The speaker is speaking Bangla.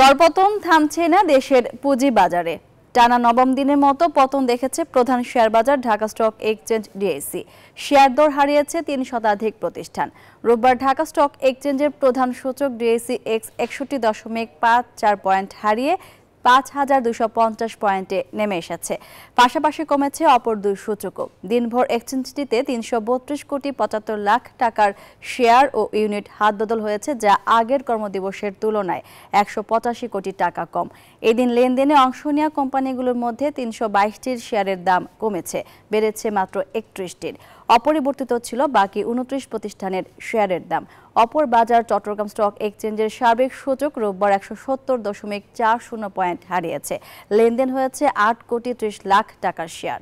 দরপতন থামছে না দেশের পুঁজি বাজারে টানা নবম দিনের মতো পতন দেখেছে প্রধান শেয়ার বাজার Dhaka stock exchange DSE share দর হারিয়েছে তিন শতাধিক প্রতিষ্ঠান রোববার ঢাকা স্টক এক্সচেঞ্জের প্রধান সূচক ডিএসি এক্স একষট্টি দশমিক পাঁচ চার পয়েন্ট হারিয়ে পাঁচ হাজার দুশো পঞ্চাশ পয়েন্টে নেমে এসেছে পাশাপাশি কমেছে অপর দুই সূচকও দিনভর এক্সচেঞ্জটিতে তিনশো বত্রিশ কোটি পঁচাত্তর লাখ টাকার শেয়ার ও ইউনিট হাতবদল হয়েছে যা আগের কর্মদিবসের তুলনায় একশো পঁচাশি কোটি টাকা কম এদিন লেনদেনে অংশ নেওয়া কোম্পানিগুলোর মধ্যে তিনশো বাইশটির শেয়ারের দাম কমেছে বেড়েছে মাত্র একত্রিশটির অপরিবর্তিত ছিল বাকি উনত্রিশ প্রতিষ্ঠানের শেয়ারের দাম অপর বাজার চট্টগ্রাম স্টক এক্সচেঞ্জের সার্বিক সূচক রোববার একশো সত্তর দশমিক চার শূন্য পয়েন্ট হারিয়েছে লেনদেন হয়েছে আট কোটি ত্রিশ লাখ টাকার শেয়ার